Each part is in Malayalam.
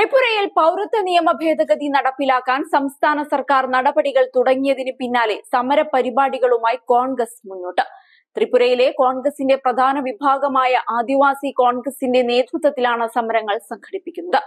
ത്രിപുരയിൽ പൗരത്വ നിയമ ഭേദഗതി നടപ്പിലാക്കാൻ സംസ്ഥാന സർക്കാർ നടപടികൾ തുടങ്ങിയതിന് പിന്നാലെ സമര പരിപാടികളുമായി കോൺഗ്രസ് മുന്നോട്ട് ത്രിപുരയിലെ കോൺഗ്രസിന്റെ പ്രധാന വിഭാഗമായ ആദിവാസി കോൺഗ്രസിന്റെ നേതൃത്വത്തിലാണ് സമരങ്ങൾ സംഘടിപ്പിക്കുന്നത്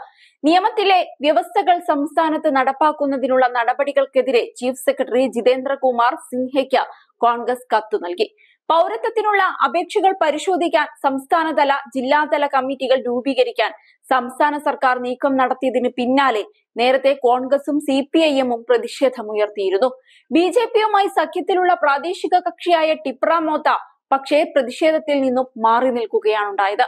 നിയമത്തിലെ വ്യവസ്ഥകൾ സംസ്ഥാനത്ത് നടപ്പാക്കുന്നതിനുള്ള നടപടികൾക്കെതിരെ ചീഫ് സെക്രട്ടറി ജിതേന്ദ്രകുമാർ സിൻഹയ്ക്ക് കോൺഗ്രസ് കത്ത് നൽകി പൗരത്വത്തിനുള്ള അപേക്ഷകൾ പരിശോധിക്കാൻ സംസ്ഥാനതല ജില്ലാതല കമ്മിറ്റികൾ രൂപീകരിക്കാൻ സംസ്ഥാന സർക്കാർ നീക്കം നടത്തിയതിന് പിന്നാലെ നേരത്തെ കോൺഗ്രസും സി പി ഐ എമ്മും പ്രതിഷേധമുയർത്തിയിരുന്നു ബി ജെ പിയുമായി സഖ്യത്തിലുള്ള പ്രാദേശിക കക്ഷിയായ ടിപ്ര മോത്ത പക്ഷേ പ്രതിഷേധത്തിൽ നിന്നും മാറി നിൽക്കുകയാണുണ്ടായത്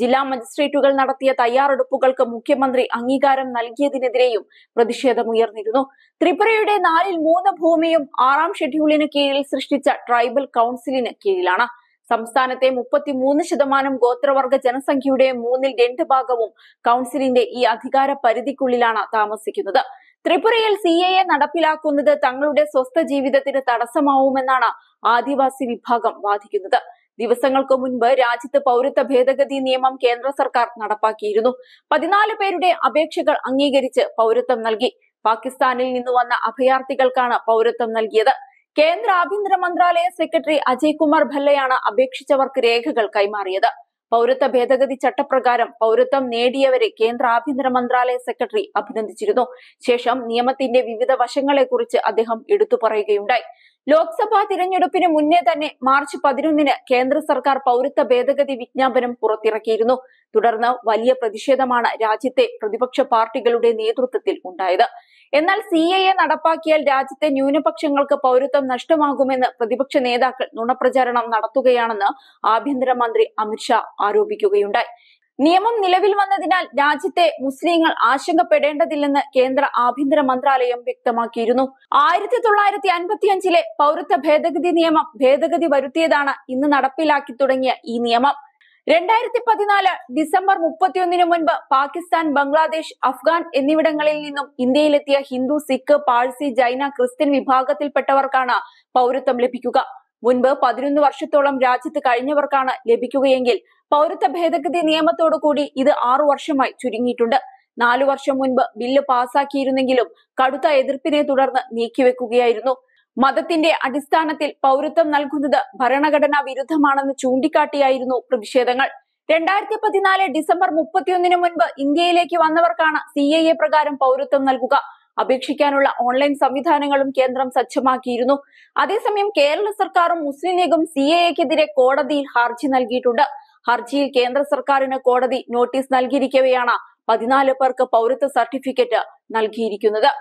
ജില്ലാ മജിസ്ട്രേറ്റുകൾ നടത്തിയ തയ്യാറെടുപ്പുകൾക്ക് മുഖ്യമന്ത്രി അംഗീകാരം നൽകിയതിനെതിരെയും പ്രതിഷേധമുയർന്നിരുന്നു ത്രിപുരയുടെ നാലിൽ മൂന്ന് ഭൂമിയും ആറാം ഷെഡ്യൂളിന് കീഴിൽ സൃഷ്ടിച്ച ട്രൈബൽ കൌൺസിലിന് കീഴിലാണ് സംസ്ഥാനത്തെ മുപ്പത്തിമൂന്ന് ശതമാനം ഗോത്രവർഗ ജനസംഖ്യയുടെ മൂന്നിൽ രണ്ട് ഭാഗവും കൗൺസിലിന്റെ ഈ അധികാര പരിധിക്കുള്ളിലാണ് താമസിക്കുന്നത് ത്രിപുരയിൽ സി എ എ നടപ്പിലാക്കുന്നത് തങ്ങളുടെ സ്വസ്ഥ ജീവിതത്തിന് തടസ്സമാവുമെന്നാണ് ആദിവാസി വിഭാഗം വാദിക്കുന്നത് ദിവസങ്ങൾക്ക് മുൻപ് രാജ്യത്ത് പൗരത്വ ഭേദഗതി നിയമം കേന്ദ്ര സർക്കാർ നടപ്പാക്കിയിരുന്നു പതിനാല് പേരുടെ അപേക്ഷകൾ അംഗീകരിച്ച് പൗരത്വം നൽകി പാകിസ്ഥാനിൽ നിന്ന് വന്ന അഭയാർത്ഥികൾക്കാണ് പൗരത്വം നൽകിയത് കേന്ദ്ര ആഭ്യന്തര മന്ത്രാലയ സെക്രട്ടറി അജയ് കുമാർ ഭല്ലയാണ് അപേക്ഷിച്ചവർക്ക് രേഖകൾ കൈമാറിയത് പൗരത്വ ഭേദഗതി ചട്ടപ്രകാരം പൗരത്വം നേടിയവരെ കേന്ദ്ര ആഭ്യന്തര മന്ത്രാലയ സെക്രട്ടറി അഭിനന്ദിച്ചിരുന്നു ശേഷം നിയമത്തിന്റെ വിവിധ വശങ്ങളെക്കുറിച്ച് അദ്ദേഹം എടുത്തു പറയുകയുണ്ടായി ലോക്സഭാ തിരഞ്ഞെടുപ്പിന് മുന്നേ തന്നെ മാർച്ച് പതിനൊന്നിന് കേന്ദ്ര സർക്കാർ പൗരത്വ ഭേദഗതി വിജ്ഞാപനം പുറത്തിറക്കിയിരുന്നു തുടർന്ന് വലിയ പ്രതിഷേധമാണ് രാജ്യത്തെ പ്രതിപക്ഷ പാർട്ടികളുടെ നേതൃത്വത്തിൽ ഉണ്ടായത് എന്നാൽ സി എ എ നടപ്പാക്കിയാൽ രാജ്യത്തെ ന്യൂനപക്ഷങ്ങൾക്ക് പൗരത്വം നഷ്ടമാകുമെന്ന് പ്രതിപക്ഷ നേതാക്കൾ നുണപ്രചാരണം നടത്തുകയാണെന്ന് ആഭ്യന്തരമന്ത്രി അമിത്ഷാ ആരോപിക്കുകയുണ്ടായി നിയമം നിലവിൽ വന്നതിനാൽ രാജ്യത്തെ മുസ്ലിങ്ങൾ ആശങ്കപ്പെടേണ്ടതില്ലെന്ന് കേന്ദ്ര ആഭ്യന്തര മന്ത്രാലയം വ്യക്തമാക്കിയിരുന്നു ആയിരത്തി തൊള്ളായിരത്തി അൻപത്തി അഞ്ചിലെ പൗരത്വ ഭേദഗതി നിയമം ഭേദഗതി വരുത്തിയതാണ് ഇന്ന് നടപ്പിലാക്കി തുടങ്ങിയ ഈ നിയമം രണ്ടായിരത്തി പതിനാല് ഡിസംബർ മുപ്പത്തിയൊന്നിന് മുൻപ് പാകിസ്ഥാൻ ബംഗ്ലാദേശ് അഫ്ഗാൻ എന്നിവിടങ്ങളിൽ നിന്നും ഇന്ത്യയിലെത്തിയ ഹിന്ദു സിഖ് പാഴ്സി ജൈന ക്രിസ്ത്യൻ വിഭാഗത്തിൽപ്പെട്ടവർക്കാണ് പൗരത്വം ലഭിക്കുക മുൻപ് പതിനൊന്ന് വർഷത്തോളം രാജ്യത്ത് കഴിഞ്ഞവർക്കാണ് ലഭിക്കുകയെങ്കിൽ പൗരത്വ ഭേദഗതി കൂടി ഇത് ആറു വർഷമായി ചുരുങ്ങിയിട്ടുണ്ട് നാലു വർഷം മുൻപ് ബില്ല് പാസാക്കിയിരുന്നെങ്കിലും കടുത്ത എതിർപ്പിനെ തുടർന്ന് നീക്കിവെക്കുകയായിരുന്നു മതത്തിന്റെ അടിസ്ഥാനത്തിൽ പൗരത്വം നൽകുന്നത് ഭരണഘടനാ വിരുദ്ധമാണെന്ന് ചൂണ്ടിക്കാട്ടിയായിരുന്നു പ്രതിഷേധങ്ങൾ രണ്ടായിരത്തി പതിനാല് ഡിസംബർ മുപ്പത്തിയൊന്നിന് മുൻപ് ഇന്ത്യയിലേക്ക് വന്നവർക്കാണ് സി എ എ പ്രകാരം പൗരത്വം നൽകുക അപേക്ഷിക്കാനുള്ള ഓൺലൈൻ സംവിധാനങ്ങളും കേന്ദ്രം സജ്ജമാക്കിയിരുന്നു അതേസമയം കേരള സർക്കാരും മുസ്ലിം ലീഗും സി എ എക്കെതിരെ കോടതിയിൽ ഹർജി നൽകിയിട്ടുണ്ട് ഹർജിയിൽ കേന്ദ്ര സർക്കാരിന് കോടതി നോട്ടീസ് നൽകിയിരിക്കവെയാണ് പതിനാല് പേർക്ക് പൗരത്വ സർട്ടിഫിക്കറ്റ് നൽകിയിരിക്കുന്നത്